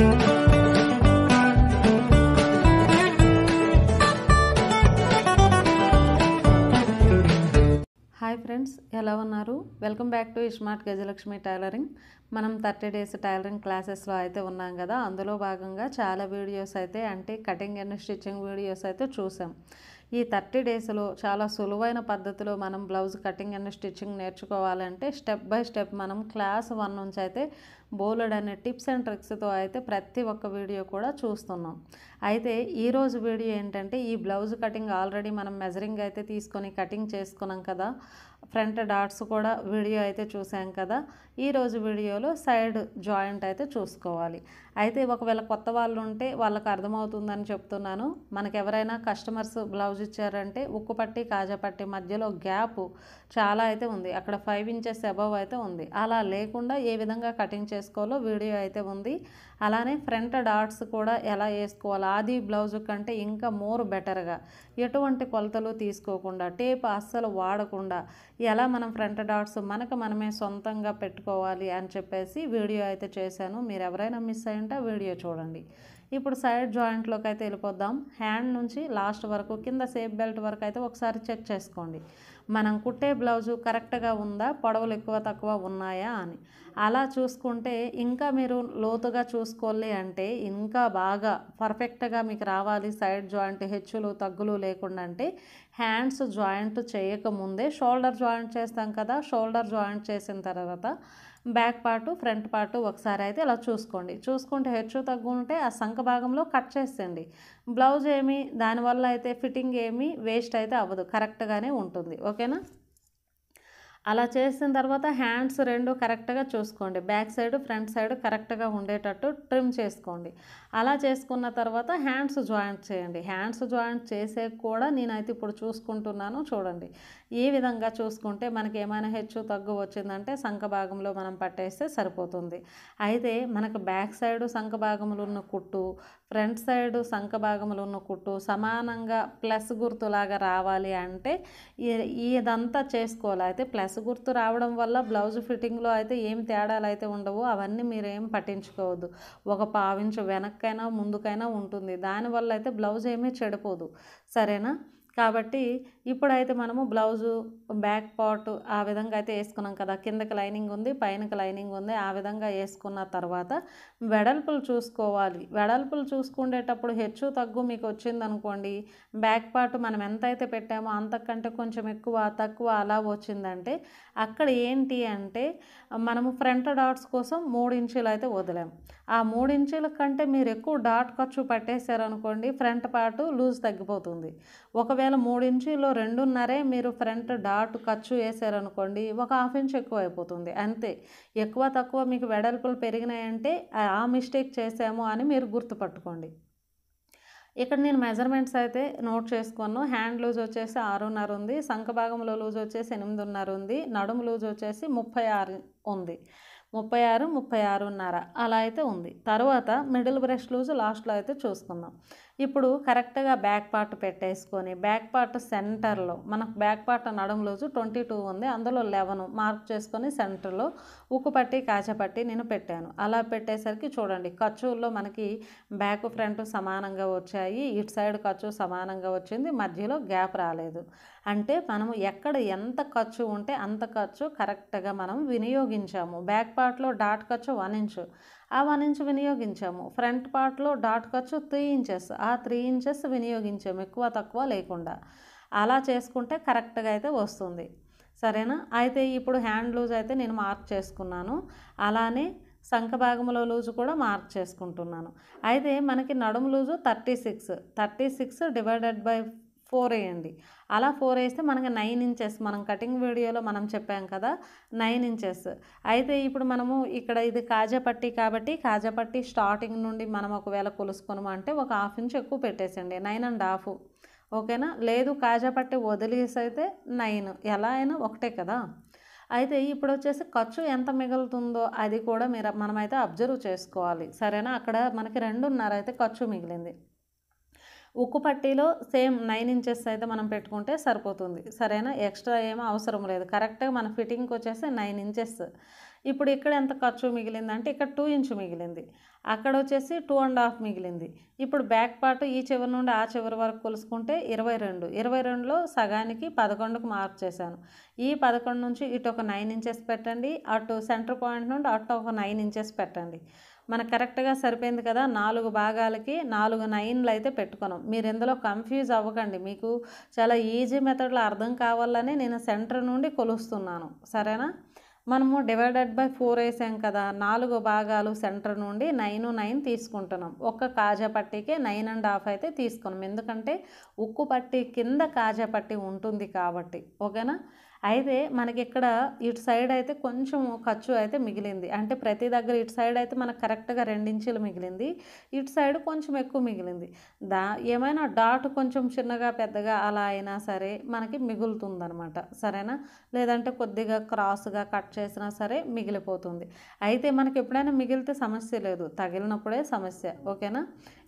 hi friends ఎలా ఉన్నారు welcome back to iSmart గజలక్ష్మి టైలరింగ్ మనం థర్టీ డేస్ టైలరింగ్ క్లాసెస్లో అయితే ఉన్నాం కదా అందులో భాగంగా చాలా వీడియోస్ అయితే అంటే కటింగ్ అండ్ స్టిచ్చింగ్ వీడియోస్ అయితే చూసాం ఈ థర్టీ డేస్లో చాలా సులువైన పద్ధతిలో మనం బ్లౌజ్ కటింగ్ అండ్ స్టిచ్చింగ్ నేర్చుకోవాలంటే స్టెప్ బై స్టెప్ మనం క్లాస్ వన్ నుంచి అయితే బోలెడ్ అనే టిప్స్ అండ్ ట్రిక్స్తో అయితే ప్రతి ఒక్క వీడియో కూడా చూస్తున్నాం అయితే ఈరోజు వీడియో ఏంటంటే ఈ బ్లౌజ్ కటింగ్ ఆల్రెడీ మనం మెజరింగ్ అయితే తీసుకొని కటింగ్ చేసుకున్నాం కదా ఫ్రంట్ డాట్స్ కూడా వీడియో అయితే చూసాం కదా ఈరోజు వీడియోలో సైడ్ జాయింట్ అయితే చూసుకోవాలి అయితే ఒకవేళ కొత్త వాళ్ళు ఉంటే వాళ్ళకు అర్థమవుతుందని చెప్తున్నాను మనకు ఎవరైనా కస్టమర్స్ బ్లౌజ్ ఇచ్చారంటే ఉక్కు పట్టి కాజపట్టి మధ్యలో గ్యాప్ చాలా అయితే ఉంది అక్కడ ఫైవ్ ఇంచెస్ అబవ్ అయితే ఉంది అలా లేకుండా ఏ విధంగా కటింగ్ చేసుకోవాలో వీడియో అయితే ఉంది అలానే ఫ్రంట్ డాట్స్ కూడా ఎలా వేసుకోవాలి ఆది బ్లౌజ్ కంటే ఇంకా మోర్ బెటర్గా ఎటువంటి కొలతలు తీసుకోకుండా టేప్ అస్సలు వాడకుండా ఎలా మనం ఫ్రంట్ డాట్స్ మనకు మనమే సొంతంగా పెట్టుకోవాలి అని చెప్పేసి వీడియో అయితే చేశాను మీరు ఎవరైనా మిస్ అయ్యింటే వీడియో చూడండి ఇప్పుడు సైడ్ జాయింట్లోకి అయితే వెళ్ళిపోద్దాం హ్యాండ్ నుంచి లాస్ట్ వరకు కింద సేఫ్ బెల్ట్ వరకు అయితే ఒకసారి చెక్ చేసుకోండి మనం కుట్టే బ్లౌజు కరెక్ట్గా ఉందా పొడవలు ఎక్కువ తక్కువ ఉన్నాయా అని అలా చూసుకుంటే ఇంకా మీరు లోతుగా చూసుకోవాలి అంటే ఇంకా బాగా పర్ఫెక్ట్గా మీకు రావాలి సైడ్ జాయింట్ హెచ్చులు తగ్గులు లేకుండా అంటే హ్యాండ్స్ జాయింట్ చేయకముందే షోల్డర్ జాయింట్ చేస్తాం కదా షోల్డర్ జాయింట్ చేసిన తర్వాత బ్యాక్ పార్టు ఫ్రంట్ పార్టు ఒకసారి అయితే ఇలా చూసుకోండి చూసుకుంటే హెచ్చు తగ్గు ఉంటే ఆ సంఖ భాగంలో కట్ చేసేయండి బ్లౌజ్ ఏమి దానివల్ల అయితే ఫిట్టింగ్ ఏమి వేస్ట్ అయితే అవ్వదు కరెక్ట్గానే ఉంటుంది ఓకేనా అలా చేసిన తర్వాత హ్యాండ్స్ రెండు కరెక్ట్గా చూసుకోండి బ్యాక్ సైడ్ ఫ్రంట్ సైడ్ కరెక్ట్గా ఉండేటట్టు ట్రిమ్ చేసుకోండి అలా చేసుకున్న తర్వాత హ్యాండ్స్ జాయింట్ చేయండి హ్యాండ్స్ జాయింట్ చేసే కూడా నేనైతే ఇప్పుడు చూసుకుంటున్నాను చూడండి ఈ విధంగా చూసుకుంటే మనకి ఏమైనా హెచ్చు తగ్గు వచ్చిందంటే సంఖ భాగంలో మనం పట్టేస్తే సరిపోతుంది అయితే మనకు బ్యాక్ సైడ్ సంఖ భాగంలో ఉన్న కుట్టు ఫ్రంట్ సైడ్ సంఖ భాగంలో ఉన్న కుట్టు సమానంగా ప్లస్ గుర్తులాగా రావాలి అంటే ఇదంతా చేసుకోవాలి అయితే ప్లస్ గుర్తు రావడం వల్ల బ్లౌజ్ ఫిట్టింగ్లో అయితే ఏం తేడాలు అయితే ఉండవు అవన్నీ మీరేం పట్టించుకోవద్దు ఒక పావించు వెనక్కైనా ముందుకైనా ఉంటుంది దానివల్ల అయితే బ్లౌజ్ ఏమీ చెడిపోదు సరేనా కాబట్టి ఇప్పుడైతే మనము బ్లౌజు బ్యాక్ పార్ట్ ఆ విధంగా అయితే వేసుకున్నాం కదా కిందకి లైనింగ్ ఉంది పైనకి లైనింగ్ ఉంది ఆ విధంగా వేసుకున్న తర్వాత వెడల్పులు చూసుకోవాలి వెడల్పులు చూసుకునేటప్పుడు హెచ్చు తగ్గు మీకు వచ్చిందనుకోండి బ్యాక్ పార్ట్ మనం ఎంత అయితే పెట్టామో అంతకంటే కొంచెం ఎక్కువ తక్కువ అలా వచ్చిందంటే అక్కడ ఏంటి అంటే మనము ఫ్రంట్ డాట్స్ కోసం మూడు ఇంచులు అయితే వదిలాం ఆ మూడు ఇంచుల కంటే మీరు ఎక్కువ డాట్ ఖర్చు పట్టేశారనుకోండి ఫ్రంట్ పార్ట్ లూజ్ తగ్గిపోతుంది ఒకవేళ మూడు ఇంచులు రెండున్నరే మీరు ఫ్రంట్ డాట్ ఖర్చు వేసారనుకోండి ఒక హాఫ్ ఇంచ్ ఎక్కువ అయిపోతుంది అంతే ఎక్కువ తక్కువ మీకు వెడల్పులు పెరిగినాయంటే ఆ మిస్టేక్ చేసాము అని మీరు గుర్తుపట్టుకోండి ఇక్కడ నేను మెజర్మెంట్స్ అయితే నోట్ చేసుకున్నాను హ్యాండ్ లూజ్ వచ్చేసి ఆరున్నర ఉంది సంఖభాగంలో భాగంలో లూజ్ వచ్చేసి ఎనిమిదిన్నర ఉంది నడుము లూజ్ వచ్చేసి ముప్పై ఆరు ఉంది ముప్పై ఆరు ముప్పై ఆరున్నర అలా అయితే ఉంది తర్వాత మిడిల్ బ్రష్ లూజ్ లాస్ట్లో అయితే చూసుకుందాం ఇప్పుడు కరెక్ట్గా బ్యాక్ పార్ట్ పెట్టేసుకొని బ్యాక్ పార్ట్ సెంటర్లో మనకు బ్యాక్ పార్ట్ నడుము రోజు ట్వంటీ టూ ఉంది అందులో లెవెన్ మార్క్ చేసుకొని సెంటర్లో ఉక్కు పట్టి కాచపట్టి నేను పెట్టాను అలా పెట్టేసరికి చూడండి ఖర్చుల్లో మనకి బ్యాక్ ఫ్రంట్ సమానంగా వచ్చాయి ఇటు సైడ్ ఖర్చు సమానంగా వచ్చింది మధ్యలో గ్యాప్ రాలేదు అంటే మనము ఎక్కడ ఎంత ఖర్చు ఉంటే అంత ఖర్చు కరెక్ట్గా మనం వినియోగించాము బ్యాక్ పార్ట్లో డాట్ ఖర్చు వన్ ఇంచు ఆ వన్ ఇంచ్ వినియోగించాము ఫ్రంట్ పార్ట్లో డాట్ ఖర్చు త్రీ ఇంచెస్ ఆ త్రీ ఇంచెస్ వినియోగించాము ఎక్కువ తక్కువ లేకుండా అలా చేసుకుంటే కరెక్ట్గా అయితే వస్తుంది సరేనా అయితే ఇప్పుడు హ్యాండ్ లూజ్ అయితే నేను మార్క్ చేసుకున్నాను అలానే శంఖ భాగంలో లూజు కూడా మార్క్ చేసుకుంటున్నాను అయితే మనకి నడుము loose thirty six thirty six divided by four వేయండి అలా ఫోర్ వేస్తే మనకి నైన్ ఇంచెస్ మనం కటింగ్ వీడియోలో మనం చెప్పాం కదా నైన్ ఇంచెస్ అయితే ఇప్పుడు మనము ఇక్కడ ఇది కాజాపట్టి కాబట్టి కాజాపట్టి స్టార్టింగ్ నుండి మనం ఒకవేళ కొలుసుకున్నాము అంటే ఒక హాఫ్ ఇంచ్ ఎక్కువ పెట్టేసండి నైన్ అండ్ హాఫ్ ఓకేనా లేదు కాజాపట్టి వదిలేసి అయితే నైన్ ఎలా అయినా ఒకటే కదా అయితే ఇప్పుడు వచ్చేసి ఖర్చు ఎంత మిగులుతుందో అది కూడా మీరు మనమైతే అబ్జర్వ్ చేసుకోవాలి సరేనా అక్కడ మనకి రెండున్నర అయితే ఖర్చు మిగిలింది ఉక్కు పట్టీలో సేమ్ నైన్ ఇంచెస్ అయితే మనం పెట్టుకుంటే సరిపోతుంది సరేనా ఎక్స్ట్రా ఏమీ అవసరం లేదు కరెక్ట్గా మన ఫిట్టింగ్కి వచ్చేసి నైన్ ఇంచెస్ ఇప్పుడు ఇక్కడ ఎంత ఖర్చు మిగిలిందంటే ఇక్కడ టూ ఇంచు మిగిలింది అక్కడ వచ్చేసి టూ అండ్ హాఫ్ మిగిలింది ఇప్పుడు బ్యాక్ పార్ట్ ఈ చివరి నుండి ఆ చివరి వరకు కొలుసుకుంటే ఇరవై రెండు ఇరవై రెండులో సగానికి పదకొండుకు మార్క్ చేశాను ఈ పదకొండు నుంచి ఇటు ఒక నైన్ ఇంచెస్ పెట్టండి అటు సెంటర్ పాయింట్ నుండి అటు ఒక నైన్ ఇంచెస్ పెట్టండి మనకు కరెక్ట్గా సరిపోయింది కదా నాలుగు భాగాలకి నాలుగు నైన్లు అయితే పెట్టుకున్నాం మీరు ఇందులో కన్ఫ్యూజ్ అవ్వకండి మీకు చాలా ఈజీ మెథడ్లో అర్థం కావాలని నేను సెంటర్ నుండి కొలుస్తున్నాను సరేనా మనము డివైడెడ్ బై ఫోర్ వేసాం కదా నాలుగు భాగాలు సెంటర్ నుండి నైన్ నైన్ తీసుకుంటున్నాం ఒక్క కాజా పట్టీకి నైన్ అండ్ హాఫ్ అయితే తీసుకున్నాం ఎందుకంటే ఉక్కు పట్టి కింద కాజా పట్టి ఉంటుంది కాబట్టి ఓకేనా అయితే మనకి ఇక్కడ ఇటు సైడ్ అయితే కొంచెం ఖర్చు అయితే మిగిలింది అంటే ప్రతి దగ్గర ఇటు సైడ్ అయితే మనకు కరెక్ట్గా రెండించీలు మిగిలింది ఇటు సైడ్ కొంచెం ఎక్కువ మిగిలింది దా ఏమైనా డాట్ కొంచెం చిన్నగా పెద్దగా అలా అయినా సరే మనకి మిగులుతుందనమాట సరేనా లేదంటే కొద్దిగా క్రాస్గా కట్ చేసినా సరే మిగిలిపోతుంది అయితే మనకి ఎప్పుడైనా మిగిలితే సమస్య లేదు తగిలినప్పుడే సమస్య ఓకేనా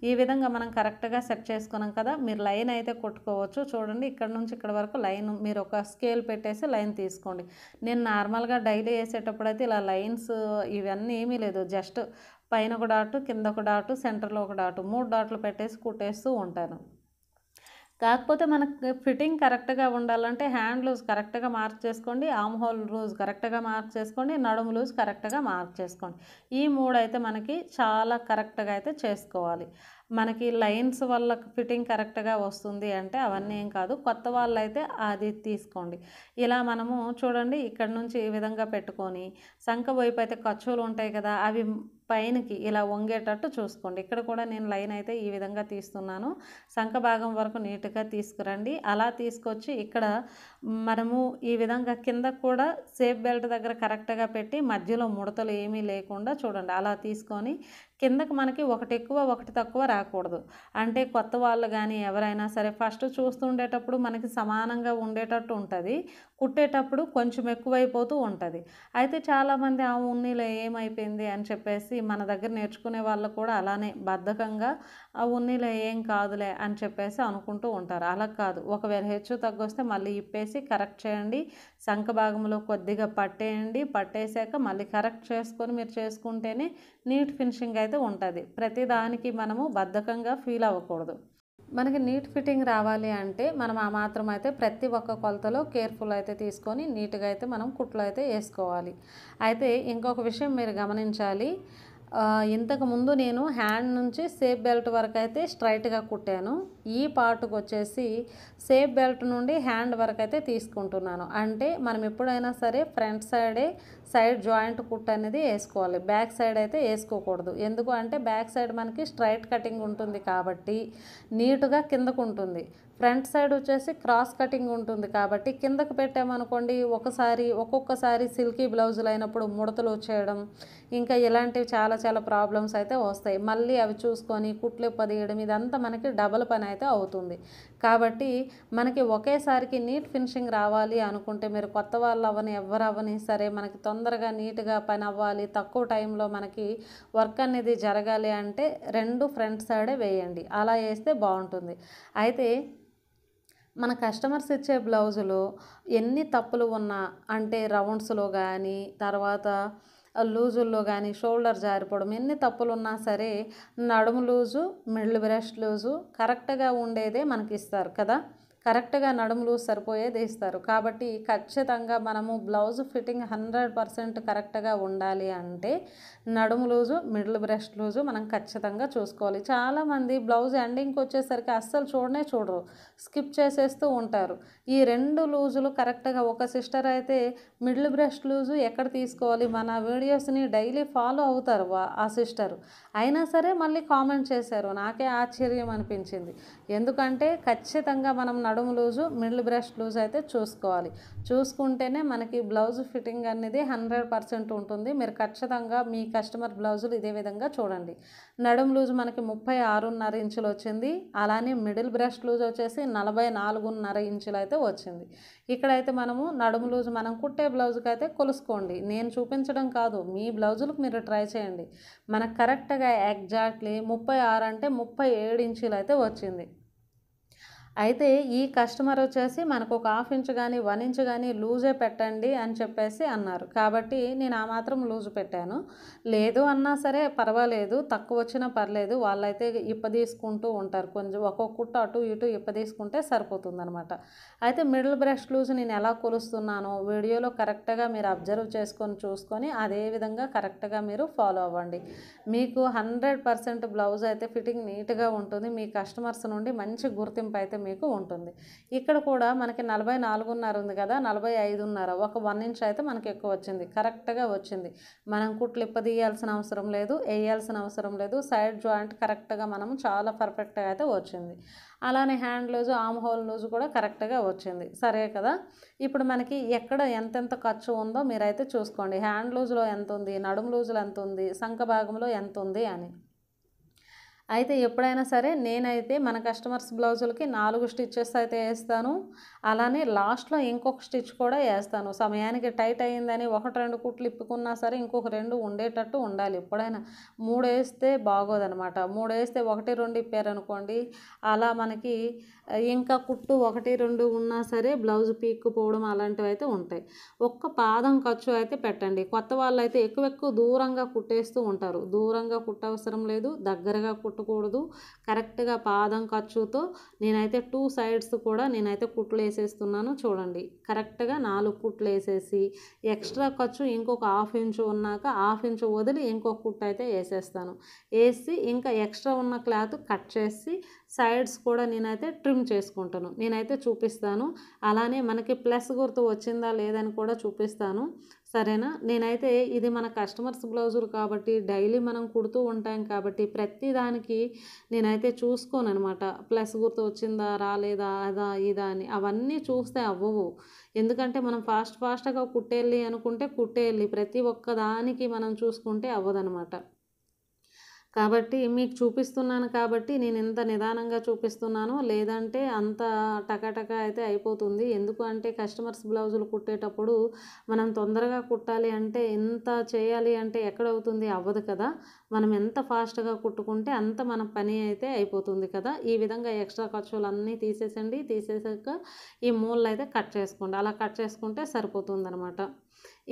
ఈ విధంగా మనం కరెక్ట్గా సెట్ చేసుకున్నాం కదా మీరు లైన్ అయితే కొట్టుకోవచ్చు చూడండి ఇక్కడ నుంచి ఇక్కడ వరకు లైన్ మీరు ఒక స్కేల్ పెట్టేసి అనేసి లైన్ తీసుకోండి నేను నార్మల్గా డైలీ వేసేటప్పుడు అయితే ఇలా లైన్స్ ఇవన్నీ ఏమీ లేదు జస్ట్ పైన ఒక డాటు కింద ఒక డాటు సెంటర్లో ఒక డాటు మూడు డాట్లు పెట్టేసి కుట్టేస్తూ ఉంటాను కాకపోతే మనకు ఫిట్టింగ్ కరెక్ట్గా ఉండాలంటే హ్యాండ్ లూజ్ కరెక్ట్గా మార్క్ చేసుకోండి ఆమ్ హోల్ లూజ్ కరెక్ట్గా మార్క్ చేసుకోండి నడుము లూజ్ కరెక్ట్గా మార్క్ చేసుకోండి ఈ మూడు అయితే మనకి చాలా కరెక్ట్గా అయితే చేసుకోవాలి మనకి లైన్స్ వల్ల ఫిట్టింగ్ కరెక్ట్గా వస్తుంది అంటే అవన్నీ ఏం కాదు కొత్త వాళ్ళు అయితే అది తీసుకోండి ఇలా మనము చూడండి ఇక్కడ నుంచి ఈ విధంగా పెట్టుకొని సంఖ వైపు అయితే ఖర్చులు ఉంటాయి కదా అవి పైనకి ఇలా వంగేటట్టు చూసుకోండి ఇక్కడ కూడా నేను లైన్ అయితే ఈ విధంగా తీస్తున్నాను సంఖ భాగం వరకు నీట్గా తీసుకురండి అలా తీసుకొచ్చి ఇక్కడ మనము ఈ విధంగా కింద కూడా సేఫ్ బెల్ట్ దగ్గర కరెక్ట్గా పెట్టి మధ్యలో ముడతలు ఏమీ లేకుండా చూడండి అలా తీసుకొని కిందకు మనకి ఒకటి ఎక్కువ ఒకటి తక్కువ రాకూడదు అంటే కొత్త వాళ్ళు కానీ ఎవరైనా సరే ఫస్ట్ చూస్తుండేటప్పుడు మనకి సమానంగా ఉండేటట్టు ఉంటుంది కుట్టేటప్పుడు కొంచెం ఎక్కువైపోతూ ఉంటుంది అయితే చాలామంది ఆ ఉన్నిలో ఏమైపోయింది అని చెప్పేసి మన దగ్గర నేర్చుకునే వాళ్ళు కూడా అలానే బద్ధకంగా ఆ ఉన్నిలో ఏం కాదులే అని చెప్పేసి అనుకుంటూ ఉంటారు అలా కాదు ఒకవేళ హెచ్చు తగ్గొస్తే మళ్ళీ ఇప్పేసి కరెక్ట్ చేయండి శంఖ భాగంలో కొద్దిగా పట్టేయండి పట్టేశాక మళ్ళీ కరెక్ట్ చేసుకొని మీరు చేసుకుంటేనే నీట్ ఫినిషింగ్ అయితే ఉంటుంది ప్రతిదానికి మనము బద్ధకంగా ఫీల్ అవ్వకూడదు మనకి నీట్ ఫిట్టింగ్ రావాలి అంటే మనం ఆ మాత్రం అయితే ప్రతి ఒక్క కొలతలో కేర్ఫుల్ అయితే తీసుకొని నీట్గా అయితే మనం కుట్లు అయితే వేసుకోవాలి అయితే ఇంకొక విషయం మీరు గమనించాలి ఇంతకుముందు నేను హ్యాండ్ నుంచి సేఫ్ బెల్ట్ వరకు అయితే స్ట్రైట్గా కుట్టాను ఈ పార్ట్కి వచ్చేసి సేఫ్ బెల్ట్ నుండి హ్యాండ్ వరకు అయితే తీసుకుంటున్నాను అంటే మనం ఎప్పుడైనా సరే ఫ్రంట్ సైడే సైడ్ జాయింట్ కుట్ అనేది వేసుకోవాలి బ్యాక్ సైడ్ అయితే వేసుకోకూడదు ఎందుకు అంటే బ్యాక్ సైడ్ మనకి స్ట్రైట్ కటింగ్ ఉంటుంది కాబట్టి నీట్గా కిందకు ఉంటుంది ఫ్రంట్ సైడ్ వచ్చేసి క్రాస్ కటింగ్ ఉంటుంది కాబట్టి కిందకు పెట్టామనుకోండి ఒకసారి ఒక్కొక్కసారి సిల్కీ బ్లౌజులు అయినప్పుడు ముడతలు వచ్చేయడం ఇంకా ఇలాంటివి చాలా చాలా ప్రాబ్లమ్స్ అయితే వస్తాయి మళ్ళీ అవి చూసుకొని కుట్లు పదియడం ఇదంతా మనకి డబల్ పని అయితే అవుతుంది కాబట్టి మనకి ఒకేసారికి నీట్ ఫినిషింగ్ రావాలి అనుకుంటే మీరు కొత్త వాళ్ళు అవని ఎవరు సరే మనకి తొందరగా నీట్గా పని అవ్వాలి తక్కువ టైంలో మనకి వర్క్ అనేది జరగాలి అంటే రెండు ఫ్రంట్ సైడే వేయండి అలా వేస్తే బాగుంటుంది అయితే మన కస్టమర్స్ ఇచ్చే బ్లౌజులు ఎన్ని తప్పులు ఉన్నా అంటే రౌండ్స్లో కానీ తర్వాత లూజుల్లో కానీ షోల్డర్ జారిపోవడం ఎన్ని తప్పులు ఉన్నా సరే నడుము లూజు మిడిల్ బ్రెస్ట్ లూజు కరెక్ట్గా ఉండేదే మనకి ఇస్తారు కదా కరెక్ట్గా నడుములు సరిపోయేది ఇస్తారు కాబట్టి ఖచ్చితంగా మనము బ్లౌజ్ ఫిట్టింగ్ హండ్రెడ్ పర్సెంట్ కరెక్ట్గా ఉండాలి అంటే నడుము లూజు మిడిల్ బ్రెస్ట్ లూజు మనం ఖచ్చితంగా చూసుకోవాలి చాలామంది బ్లౌజ్ ఎండింగ్కి వచ్చేసరికి అస్సలు చూడనే చూడరు స్కిప్ చేసేస్తూ ఉంటారు ఈ రెండు లూజులు కరెక్ట్గా ఒక సిస్టర్ అయితే మిడిల్ బ్రెస్ట్ లూజు ఎక్కడ తీసుకోవాలి మన వీడియోస్ని డైలీ ఫాలో అవుతారు ఆ సిస్టర్ అయినా సరే మళ్ళీ కామెంట్ చేశారు నాకే ఆశ్చర్యం అనిపించింది ఎందుకంటే ఖచ్చితంగా మనం నడుము లూజు మిడిల్ బ్రెస్ట్ లూజ్ అయితే చూసుకోవాలి చూసుకుంటేనే మనకి బ్లౌజ్ ఫిట్టింగ్ అనేది హండ్రెడ్ పర్సెంట్ ఉంటుంది మీరు ఖచ్చితంగా మీ కస్టమర్ బ్లౌజులు ఇదే విధంగా చూడండి నడుం లూజ్ మనకి ముప్పై ఆరున్నర ఇంచులు వచ్చింది అలానే మిడిల్ బ్రెస్ట్ లూజ్ వచ్చేసి నలభై నాలుగున్నర ఇంచులు అయితే వచ్చింది ఇక్కడైతే మనము నడుము లూజ్ మనం కుట్టే బ్లౌజ్కి అయితే కొలుసుకోండి నేను చూపించడం కాదు మీ బ్లౌజులకు మీరు ట్రై చేయండి మనకు కరెక్ట్గా ఎగ్జాక్ట్లీ ముప్పై ఆరు అంటే ముప్పై ఏడు ఇంచులు అయితే వచ్చింది అయితే ఈ కస్టమర్ వచ్చేసి మనకు ఒక హాఫ్ ఇంచ్ కానీ వన్ ఇంచ్ కానీ లూజే పెట్టండి అని చెప్పేసి అన్నారు కాబట్టి నేను ఆ మాత్రం లూజ్ పెట్టాను లేదు అన్నా సరే పర్వాలేదు తక్కువ వచ్చినా పర్లేదు వాళ్ళైతే ఇప్ప తీసుకుంటూ ఉంటారు కొంచెం ఒక్కొక్క కుట్ట అటు ఇటు ఇప్ప తీసుకుంటే సరిపోతుందనమాట అయితే మిడిల్ బ్రష్ లూజ్ నేను ఎలా కొలుస్తున్నానో వీడియోలో కరెక్ట్గా మీరు అబ్జర్వ్ చేసుకొని చూసుకొని అదే విధంగా కరెక్ట్గా మీరు ఫాలో అవ్వండి మీకు హండ్రెడ్ పర్సెంట్ బ్లౌజ్ అయితే ఫిట్టింగ్ నీట్గా ఉంటుంది మీ కస్టమర్స్ నుండి మంచి గుర్తింపు అయితే మీకు ఉంటుంది ఇక్కడ కూడా మనకి నలభై నాలుగున్నర ఉంది కదా నలభై ఐదున్నర ఒక వన్ ఇంచ్ అయితే మనకి ఎక్కువ వచ్చింది కరెక్ట్గా వచ్చింది మనం కుట్లు ఇప్పదీయాల్సిన అవసరం లేదు వేయాల్సిన అవసరం లేదు సైడ్ జాయింట్ కరెక్ట్గా మనం చాలా పర్ఫెక్ట్గా అయితే వచ్చింది అలానే hand loose armhole loose కూడా కరెక్ట్గా వచ్చింది సరే కదా ఇప్పుడు మనకి ఎక్కడ ఎంతెంత ఖర్చు ఉందో మీరైతే చూసుకోండి హ్యాండ్ లూజ్లో ఎంత ఉంది నడుము లూజ్లో ఎంత ఉంది సంఖ భాగంలో ఎంత ఉంది అని అయితే ఎప్పుడైనా సరే నేనైతే మన కస్టమర్స్ బ్లౌజులకి నాలుగు స్టిచ్చెస్ అయితే వేస్తాను అలానే లాస్ట్లో ఇంకొక స్టిచ్ కూడా వేస్తాను సమయానికి టైట్ అయ్యిందని ఒకటి రెండు కుట్లు ఇప్పుకున్నా సరే ఇంకొక రెండు ఉండేటట్టు ఉండాలి ఎప్పుడైనా మూడు వేస్తే బాగోదనమాట మూడు వేస్తే ఒకటి రెండు ఇప్పారనుకోండి అలా మనకి ఇంకా కుట్టు ఒకటి రెండు ఉన్నా సరే బ్లౌజ్ పీక్కుపోవడం అలాంటివి అయితే ఉంటాయి ఒక్క పాదం ఖర్చు అయితే పెట్టండి కొత్త వాళ్ళు అయితే ఎక్కువ ఎక్కువ దూరంగా కుట్టేస్తూ ఉంటారు దూరంగా కుట్టవసరం లేదు దగ్గరగా కుట్టు కుట్టకూడదు కరెక్ట్గా పాదం ఖర్చుతో నేనైతే టూ సైడ్స్ కూడా నేనైతే కుట్లు వేసేస్తున్నాను చూడండి కరెక్ట్గా నాలుగు కుట్లు వేసేసి ఎక్స్ట్రా ఖర్చు ఇంకొక హాఫ్ ఇంచు ఉన్నాక హాఫ్ ఇంచు వదిలి ఇంకొక కుట్టు అయితే వేసేస్తాను వేసి ఇంకా ఎక్స్ట్రా ఉన్న క్లాత్ కట్ చేసి సైడ్స్ కూడా నేనైతే ట్రిమ్ చేసుకుంటాను నేనైతే చూపిస్తాను అలానే మనకి ప్లస్ గుర్తు వచ్చిందా లేదని కూడా చూపిస్తాను సరేనా నేనైతే ఇది మన కస్టమర్స్ బ్లౌజులు కాబట్టి డైలీ మనం కుడుతూ ఉంటాం కాబట్టి ప్రతి దానికి నేనైతే చూసుకోను అనమాట ప్లస్ గుర్తు వచ్చిందా రాలేదా అదా ఇదా అని అవన్నీ చూస్తే అవ్వవు ఎందుకంటే మనం ఫాస్ట్ ఫాస్ట్గా కుట్టేళ్ళి అనుకుంటే కుట్టేళ్ళి ప్రతి ఒక్క దానికి మనం చూసుకుంటే అవ్వదనమాట కాబట్టి మీకు చూపిస్తున్నాను కాబట్టి నేను ఎంత నిదానంగా చూపిస్తున్నాను లేదంటే అంత టకాటకా అయితే అయిపోతుంది ఎందుకు అంటే కస్టమర్స్ బ్లౌజులు కుట్టేటప్పుడు మనం తొందరగా కుట్టాలి అంటే ఎంత చేయాలి అంటే ఎక్కడవుతుంది అవ్వదు కదా మనం ఎంత ఫాస్ట్గా కుట్టుకుంటే అంత మన పని అయితే అయిపోతుంది కదా ఈ విధంగా ఎక్స్ట్రా ఖర్చులు అన్నీ తీసేసండి తీసేసాక ఈ మూలలు అయితే కట్ చేసుకోండి అలా కట్ చేసుకుంటే సరిపోతుంది అనమాట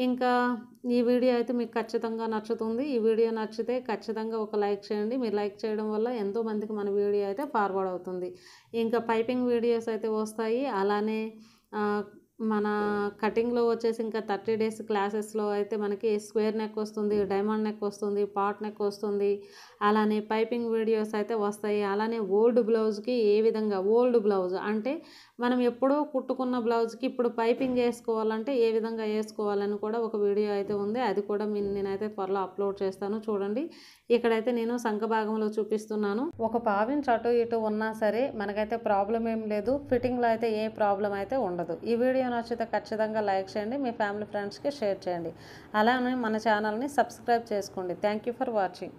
ఇంకా ఈ వీడియో అయితే మీకు ఖచ్చితంగా నచ్చుతుంది ఈ వీడియో నచ్చితే ఖచ్చితంగా ఒక లైక్ చేయండి మీరు లైక్ చేయడం వల్ల ఎంతోమందికి మన వీడియో అయితే ఫార్వర్డ్ అవుతుంది ఇంకా పైపింగ్ వీడియోస్ అయితే వస్తాయి అలానే మన కటింగ్లో వచ్చేసి ఇంకా థర్టీ డేస్ క్లాసెస్లో అయితే మనకి స్క్వేర్ నెక్ వస్తుంది డైమండ్ నెక్ వస్తుంది పాట్ నెక్ వస్తుంది అలానే పైపింగ్ వీడియోస్ అయితే వస్తాయి అలానే ఓల్డ్ బ్లౌజ్కి ఏ విధంగా ఓల్డ్ బ్లౌజ్ అంటే మనం ఎప్పుడో కుట్టుకున్న బ్లౌజ్కి ఇప్పుడు పైపింగ్ వేసుకోవాలంటే ఏ విధంగా వేసుకోవాలని కూడా ఒక వీడియో అయితే ఉంది అది కూడా నేనైతే త్వరలో అప్లోడ్ చేస్తాను చూడండి ఇక్కడైతే నేను సంఖ భాగంలో చూపిస్తున్నాను ఒక పావించ్ అటు ఇటు ఉన్నా సరే మనకైతే ప్రాబ్లం ఏం లేదు ఫిట్టింగ్లో అయితే ఏ ప్రాబ్లం అయితే ఉండదు ఈ వీడియో నచ్చితే ఖచ్చితంగా లైక్ చేయండి మీ ఫ్యామిలీ ఫ్రెండ్స్కి షేర్ చేయండి అలానే మన ఛానల్ని సబ్స్క్రైబ్ చేసుకోండి థ్యాంక్ ఫర్ వాచింగ్